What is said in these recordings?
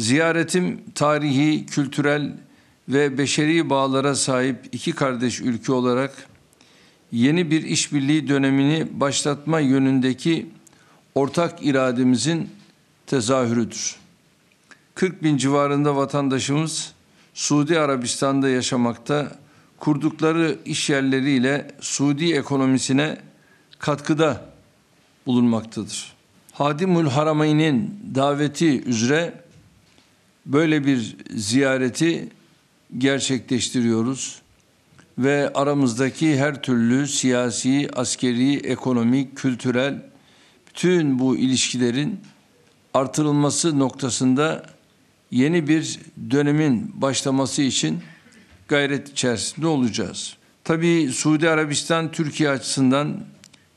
Ziyaretim tarihi, kültürel ve beşeri bağlara sahip iki kardeş ülke olarak yeni bir işbirliği dönemini başlatma yönündeki ortak irademizin tezahürüdür. 40 bin civarında vatandaşımız Suudi Arabistan'da yaşamakta, kurdukları iş yerleriyle Suudi ekonomisine katkıda bulunmaktadır. Hadimül Harameyn'in daveti üzere böyle bir ziyareti gerçekleştiriyoruz ve aramızdaki her türlü siyasi, askeri, ekonomik, kültürel bütün bu ilişkilerin artırılması noktasında yeni bir dönemin başlaması için gayret içerisinde olacağız. Tabii Suudi Arabistan Türkiye açısından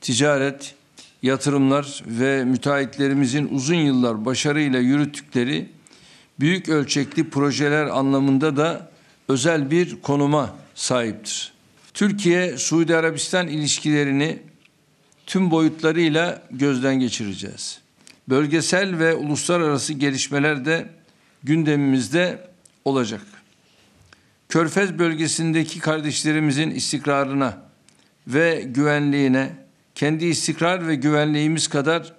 ticaret, yatırımlar ve müteahhitlerimizin uzun yıllar başarıyla yürüttükleri büyük ölçekli projeler anlamında da özel bir konuma sahiptir. Türkiye Suudi Arabistan ilişkilerini tüm boyutlarıyla gözden geçireceğiz. Bölgesel ve uluslararası gelişmeler de gündemimizde olacak. Körfez bölgesindeki kardeşlerimizin istikrarına ve güvenliğine kendi istikrar ve güvenliğimiz kadar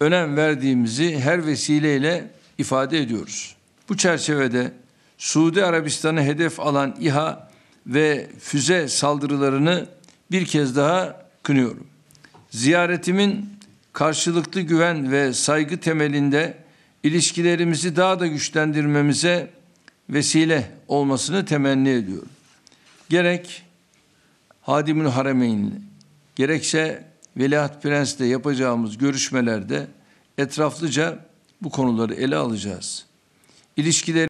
önem verdiğimizi her vesileyle ifade ediyoruz. Bu çerçevede Suudi Arabistan'ı hedef alan İHA ve füze saldırılarını bir kez daha kınıyorum. Ziyaretimin karşılıklı güven ve saygı temelinde ilişkilerimizi daha da güçlendirmemize vesile olmasını temenni ediyorum. Gerek Hadimül Haremeyn'le gerekse Veliaht Prens'le yapacağımız görüşmelerde etraflıca bu konuları ele alacağız. İlişkileri